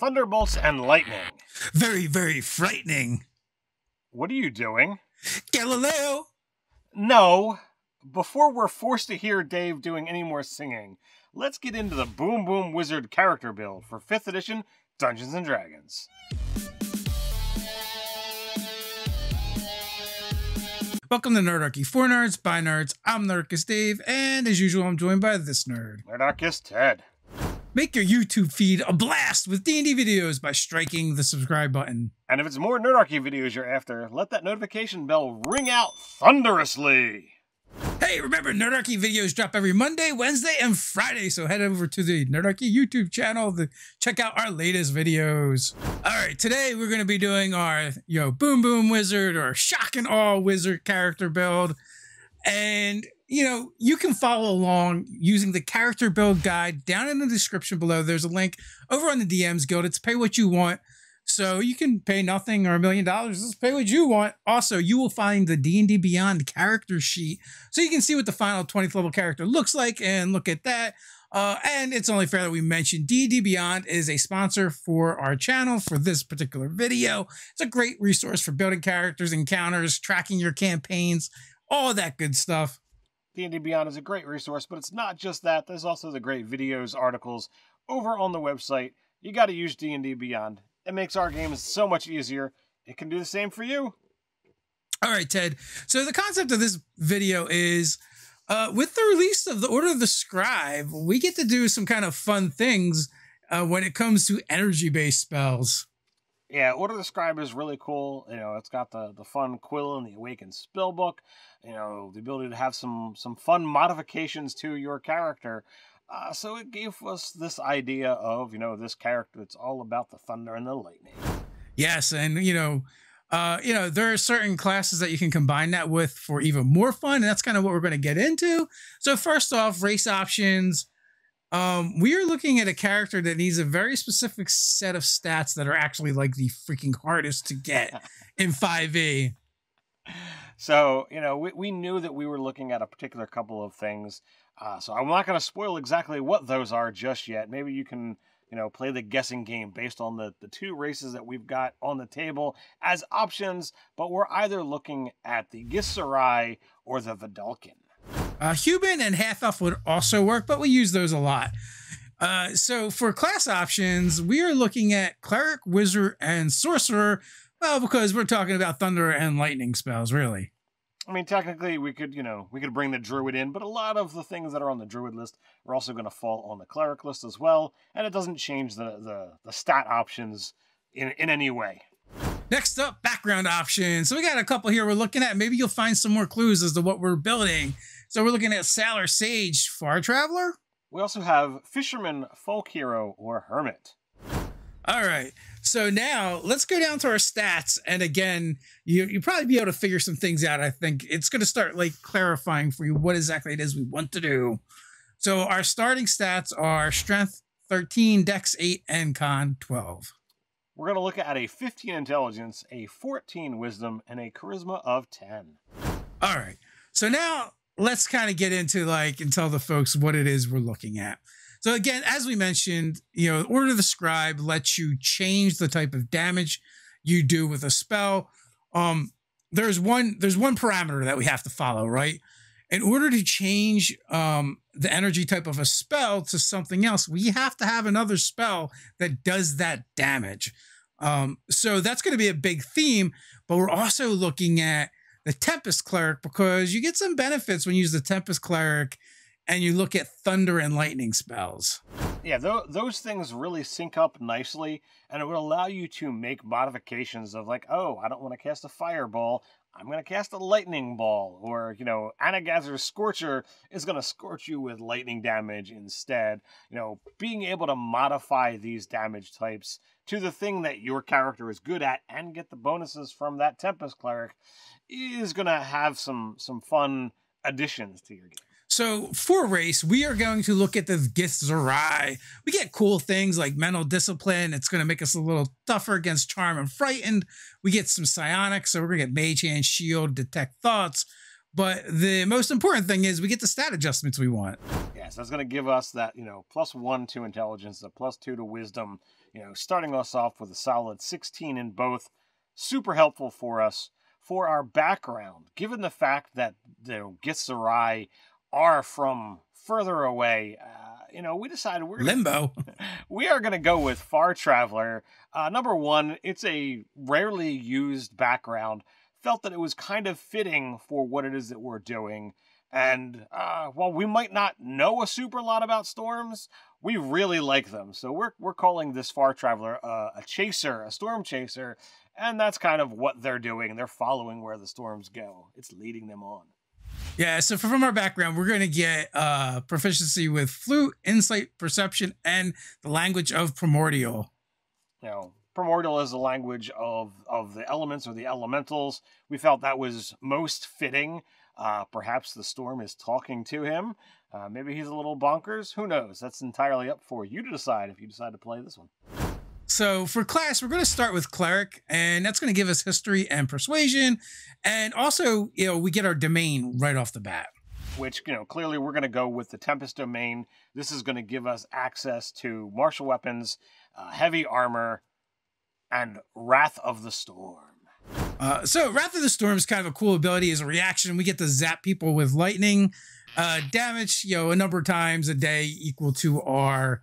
thunderbolts and lightning. Very, very frightening. What are you doing? Galileo! No. Before we're forced to hear Dave doing any more singing, let's get into the Boom Boom Wizard character build for 5th edition Dungeons and Dragons. Welcome to Nerdarchy for Nerds, by Nerds. I'm Nerdicus Dave, and as usual, I'm joined by this nerd, Nerdicus Ted. Make your YouTube feed a blast with D&D videos by striking the subscribe button. And if it's more Nerdarchy videos you're after, let that notification bell ring out thunderously. Hey, remember, Nerdarchy videos drop every Monday, Wednesday, and Friday, so head over to the Nerdarchy YouTube channel to check out our latest videos. All right, today we're going to be doing our, you know, Boom Boom Wizard or Shock and Awe Wizard character build, and you know, you can follow along using the character build guide down in the description below. There's a link over on the DMs Guild. It's pay what you want. So you can pay nothing or a million dollars. Just pay what you want. Also, you will find the D&D Beyond character sheet. So you can see what the final 20th level character looks like and look at that. Uh, and it's only fair that we mention D&D Beyond is a sponsor for our channel for this particular video. It's a great resource for building characters, encounters, tracking your campaigns, all that good stuff. D&D Beyond is a great resource, but it's not just that. There's also the great videos, articles over on the website. You got to use D&D Beyond. It makes our games so much easier. It can do the same for you. All right, Ted. So the concept of this video is uh, with the release of the Order of the Scribe, we get to do some kind of fun things uh, when it comes to energy-based spells yeah, Order the Scribe is really cool. You know, it's got the the fun quill and the awakened spell book. You know, the ability to have some some fun modifications to your character. Uh, so it gave us this idea of you know this character that's all about the thunder and the lightning. Yes, and you know, uh, you know there are certain classes that you can combine that with for even more fun, and that's kind of what we're going to get into. So first off, race options. Um, we are looking at a character that needs a very specific set of stats that are actually like the freaking hardest to get in 5e. So, you know, we, we knew that we were looking at a particular couple of things. Uh, so I'm not going to spoil exactly what those are just yet. Maybe you can, you know, play the guessing game based on the, the two races that we've got on the table as options. But we're either looking at the Gissarai or the Vidalkin. Uh, Human and Hathoff would also work, but we use those a lot. Uh, so for class options, we are looking at Cleric, Wizard, and Sorcerer. Well, because we're talking about thunder and lightning spells, really. I mean, technically, we could, you know, we could bring the druid in, but a lot of the things that are on the druid list are also going to fall on the cleric list as well, and it doesn't change the the, the stat options in in any way. Next up, background options. So we got a couple here we're looking at. Maybe you'll find some more clues as to what we're building. So we're looking at Sailor Sage Far Traveler. We also have Fisherman, Folk Hero, or Hermit. All right. So now let's go down to our stats. And again, you, you'll probably be able to figure some things out. I think it's going to start like clarifying for you what exactly it is we want to do. So our starting stats are strength 13, dex 8, and con 12. We're going to look at a 15 intelligence, a 14 wisdom, and a charisma of 10. All right. So now let's kind of get into like and tell the folks what it is we're looking at. So again, as we mentioned, you know, Order of the Scribe lets you change the type of damage you do with a spell. Um, there's one there's one parameter that we have to follow, right? In order to change um, the energy type of a spell to something else, we have to have another spell that does that damage. Um, so that's going to be a big theme, but we're also looking at the Tempest Cleric because you get some benefits when you use the Tempest Cleric and you look at thunder and lightning spells. Yeah, th those things really sync up nicely, and it would allow you to make modifications of like, oh, I don't want to cast a fireball. I'm going to cast a lightning ball, or, you know, Anagazer's Scorcher is going to scorch you with lightning damage instead. You know, being able to modify these damage types to the thing that your character is good at and get the bonuses from that Tempest Cleric is going to have some, some fun additions to your game. So for race, we are going to look at the Githzerai. We get cool things like mental discipline. It's going to make us a little tougher against charm and frightened. We get some psionics, so we're going to get mage hand, shield, detect thoughts. But the most important thing is we get the stat adjustments we want. Yeah, so that's going to give us that, you know, plus one to intelligence, a plus two to wisdom, you know, starting us off with a solid 16 in both. Super helpful for us for our background, given the fact that you know, Gitzerai are from further away, uh, you know, we decided we're limbo. we are going to go with Far Traveler. Uh, number one, it's a rarely used background. Felt that it was kind of fitting for what it is that we're doing. And uh, while we might not know a super lot about storms, we really like them. So we're we're calling this Far Traveler uh, a chaser, a storm chaser, and that's kind of what they're doing. They're following where the storms go. It's leading them on. Yeah, so from our background, we're going to get uh, proficiency with flute, insight, perception, and the language of primordial. Now, primordial is the language of, of the elements or the elementals. We felt that was most fitting. Uh, perhaps the storm is talking to him. Uh, maybe he's a little bonkers. Who knows? That's entirely up for you to decide if you decide to play this one. So for class, we're going to start with cleric, and that's going to give us history and persuasion, and also you know we get our domain right off the bat. Which you know clearly we're going to go with the tempest domain. This is going to give us access to martial weapons, uh, heavy armor, and wrath of the storm. Uh, so Wrath of the Storm is kind of a cool ability as a reaction. We get to zap people with lightning uh, damage, you know, a number of times a day equal to our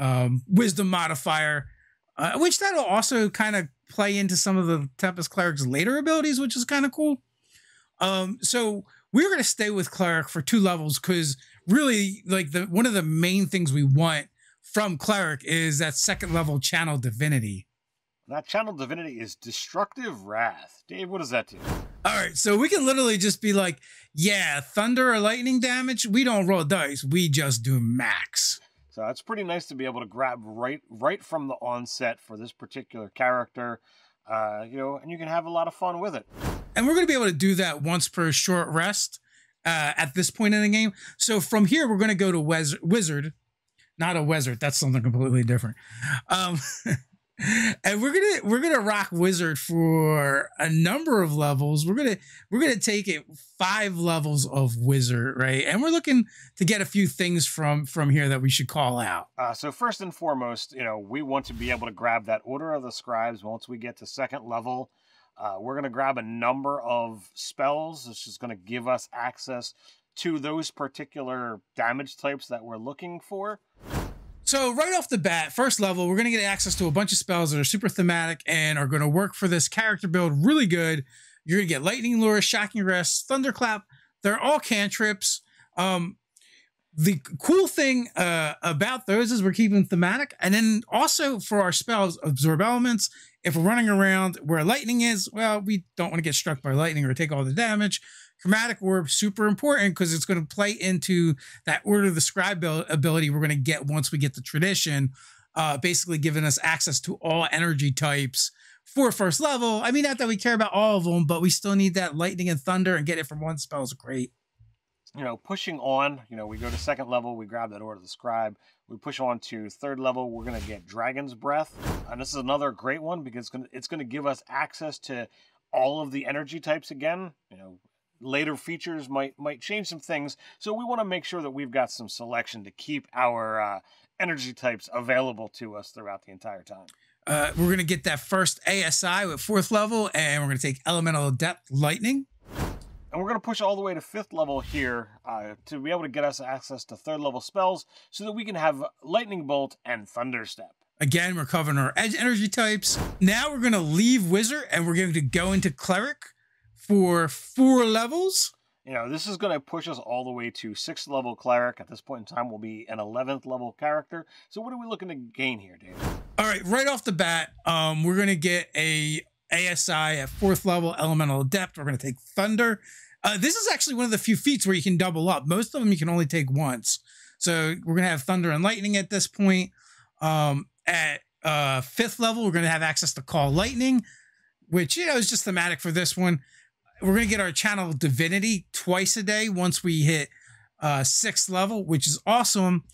um, wisdom modifier uh, which that'll also kind of play into some of the Tempest Cleric's later abilities, which is kind of cool. Um, so we're going to stay with Cleric for two levels because really, like the one of the main things we want from Cleric is that second level Channel Divinity. That Channel Divinity is Destructive Wrath. Dave, what does that do? All right, so we can literally just be like, yeah, thunder or lightning damage. We don't roll dice. We just do max. So it's pretty nice to be able to grab right right from the onset for this particular character, uh, you know, and you can have a lot of fun with it. And we're going to be able to do that once per short rest uh, at this point in the game. So from here, we're going to go to Wes- Wizard, not a Wizard. That's something completely different. Um, and we're gonna we're gonna rock wizard for a number of levels we're gonna we're gonna take it five levels of wizard right and we're looking to get a few things from from here that we should call out uh, so first and foremost you know we want to be able to grab that order of the scribes once we get to second level uh, we're gonna grab a number of spells this is gonna give us access to those particular damage types that we're looking for so right off the bat, first level, we're going to get access to a bunch of spells that are super thematic and are going to work for this character build really good. You're going to get Lightning Lure, Shocking Rest, Thunderclap. They're all cantrips. Um, the cool thing uh, about those is we're keeping thematic. And then also for our spells, absorb elements. If we're running around where lightning is, well, we don't want to get struck by lightning or take all the damage chromatic orb super important because it's going to play into that order of the scribe ability we're going to get once we get the tradition, uh, basically giving us access to all energy types for first level. I mean, not that we care about all of them, but we still need that lightning and thunder and get it from one spell is great. You know, pushing on, you know, we go to second level, we grab that Order of the Scribe. We push on to third level, we're going to get Dragon's Breath. And this is another great one because it's going to give us access to all of the energy types again. You know, later features might might change some things. So we want to make sure that we've got some selection to keep our uh, energy types available to us throughout the entire time. Uh, we're going to get that first ASI with fourth level, and we're going to take elemental depth lightning. And we're going to push all the way to fifth level here uh, to be able to get us access to third level spells so that we can have lightning bolt and thunder step. Again, we're covering our edge energy types. Now we're going to leave wizard and we're going to go into cleric for four levels. You know, this is going to push us all the way to sixth level cleric. At this point in time, we'll be an 11th level character. So what are we looking to gain here, David? All right, right off the bat, um, we're going to get a ASI at fourth level, elemental adept. We're going to take thunder. Uh, this is actually one of the few feats where you can double up. Most of them you can only take once. So we're going to have thunder and lightning at this point. Um, at uh, fifth level, we're going to have access to call lightning, which you know is just thematic for this one we're gonna get our channel divinity twice a day once we hit uh sixth level, which is awesome.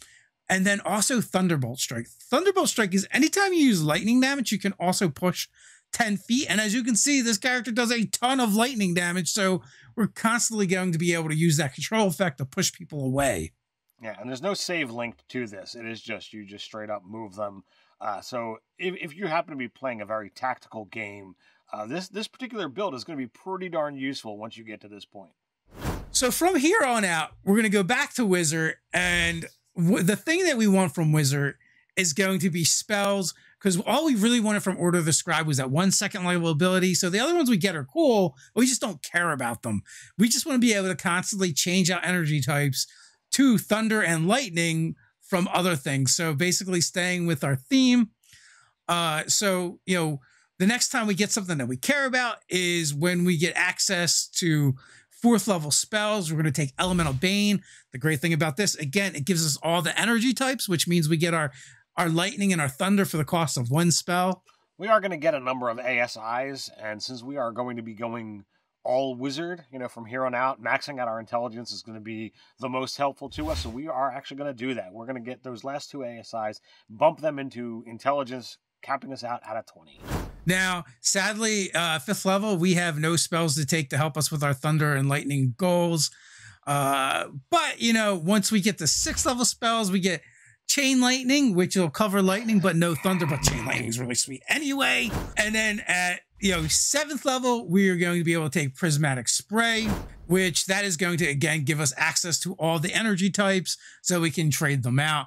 And then also Thunderbolt Strike. Thunderbolt Strike is anytime you use lightning damage, you can also push 10 feet. And as you can see, this character does a ton of lightning damage. So we're constantly going to be able to use that control effect to push people away. Yeah, and there's no save linked to this. It is just you just straight up move them. Uh, so if, if you happen to be playing a very tactical game uh, this, this particular build is going to be pretty darn useful once you get to this point. So from here on out, we're going to go back to Wizard. And the thing that we want from Wizard is going to be spells because all we really wanted from Order of the Scribe was that one second level ability. So the other ones we get are cool, but we just don't care about them. We just want to be able to constantly change out energy types to thunder and lightning from other things. So basically staying with our theme. Uh, so, you know, the next time we get something that we care about is when we get access to fourth level spells. We're going to take Elemental Bane. The great thing about this, again, it gives us all the energy types, which means we get our our lightning and our thunder for the cost of one spell. We are going to get a number of ASIs, and since we are going to be going all wizard, you know, from here on out, maxing out our intelligence is going to be the most helpful to us. So we are actually going to do that. We're going to get those last two ASIs, bump them into intelligence, capping us out at a 20. Now, sadly, uh, fifth level, we have no spells to take to help us with our thunder and lightning goals. Uh, but, you know, once we get to sixth level spells, we get chain lightning, which will cover lightning, but no thunder. But chain lightning is really sweet anyway. And then at you know seventh level, we are going to be able to take prismatic spray, which that is going to again give us access to all the energy types, so we can trade them out.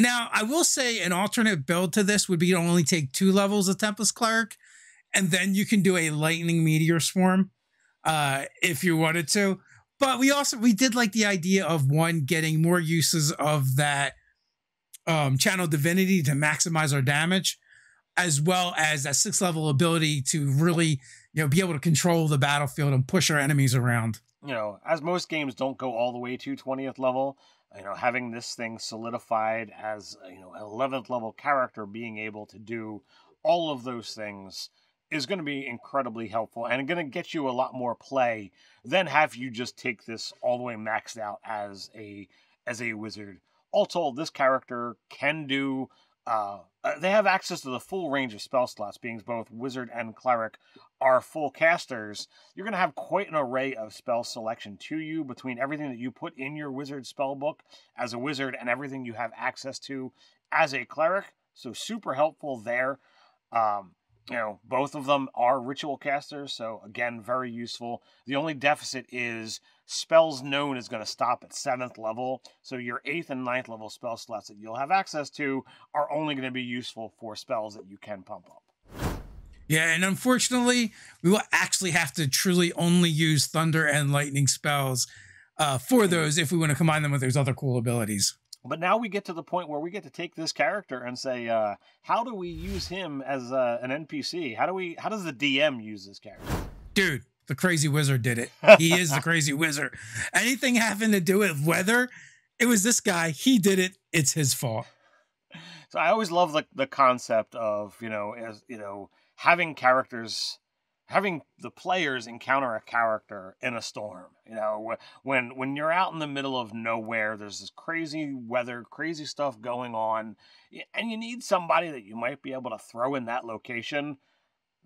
Now, I will say an alternate build to this would be to only take two levels of Tempest Cleric, and then you can do a Lightning Meteor Swarm uh, if you wanted to. But we also we did like the idea of one getting more uses of that um, channel divinity to maximize our damage, as well as that sixth level ability to really you know be able to control the battlefield and push our enemies around. You know, as most games don't go all the way to twentieth level, you know, having this thing solidified as you know, 11th level character being able to do all of those things is going to be incredibly helpful and going to get you a lot more play than have you just take this all the way maxed out as a as a wizard. Also, this character can do uh, uh, they have access to the full range of spell slots, being both wizard and cleric are full casters. You're going to have quite an array of spell selection to you between everything that you put in your wizard spell book as a wizard and everything you have access to as a cleric. So, super helpful there. Um, you know, both of them are ritual casters, so again, very useful. The only deficit is Spells Known is going to stop at seventh level. So your eighth and ninth level spell slots that you'll have access to are only going to be useful for spells that you can pump up. Yeah, and unfortunately, we will actually have to truly only use thunder and lightning spells uh, for those if we want to combine them with those other cool abilities. But now we get to the point where we get to take this character and say, uh, how do we use him as uh, an NPC? How do we? How does the DM use this character? Dude, the crazy wizard did it. He is the crazy wizard. Anything having to do with weather, it was this guy. He did it. It's his fault. So I always love the the concept of you know as you know having characters having the players encounter a character in a storm you know when when you're out in the middle of nowhere there's this crazy weather crazy stuff going on and you need somebody that you might be able to throw in that location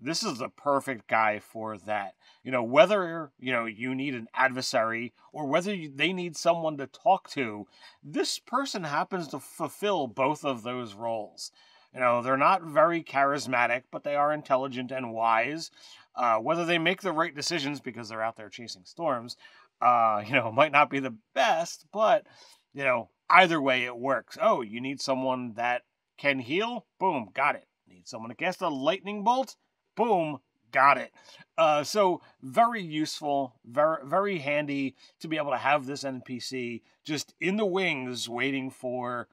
this is the perfect guy for that. You know, whether you know you need an adversary or whether you, they need someone to talk to, this person happens to fulfill both of those roles. You know, they're not very charismatic, but they are intelligent and wise. Uh, whether they make the right decisions because they're out there chasing storms, uh, you know, might not be the best, but you know, either way it works. Oh, you need someone that can heal? Boom, got it. Need someone to cast a lightning bolt? boom, got it. Uh, so very useful, very very handy to be able to have this NPC just in the wings, waiting for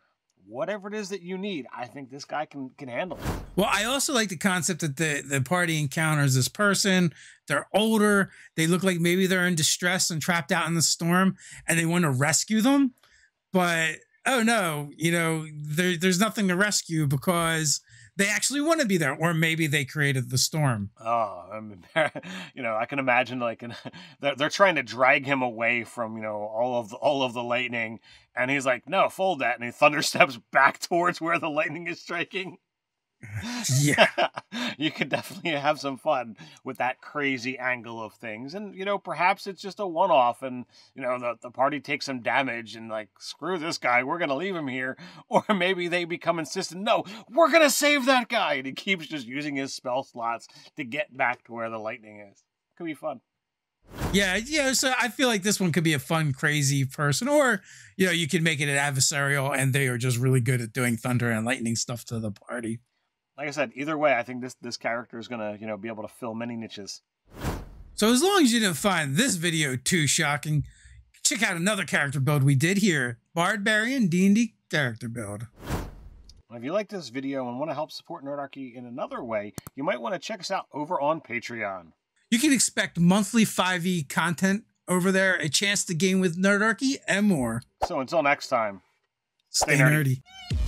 whatever it is that you need. I think this guy can can handle it. Well, I also like the concept that the the party encounters this person. They're older. They look like maybe they're in distress and trapped out in the storm, and they want to rescue them, but. Oh no, you know, there, there's nothing to rescue because they actually want to be there, or maybe they created the storm. Oh, I mean, you know, I can imagine like an, they're they're trying to drag him away from you know all of the, all of the lightning, and he's like, no, fold that, and he thunder steps back towards where the lightning is striking yeah. you could definitely have some fun with that crazy angle of things. And, you know, perhaps it's just a one off and, you know, the, the party takes some damage and, like, screw this guy, we're going to leave him here. Or maybe they become insistent, no, we're going to save that guy. And he keeps just using his spell slots to get back to where the lightning is. Could be fun. Yeah, yeah. So I feel like this one could be a fun, crazy person, or you know, you could make it an adversarial, and they are just really good at doing thunder and lightning stuff to the party like I said, either way, I think this this character is gonna you know be able to fill many niches. So as long as you didn't find this video too shocking, check out another character build we did here: Bardbarian D&D character build. If you like this video and want to help support Nerdarchy in another way, you might want to check us out over on Patreon. You can expect monthly 5e content over there, a chance to game with Nerdarchy, and more. So until next time, stay, stay nerdy. nerdy.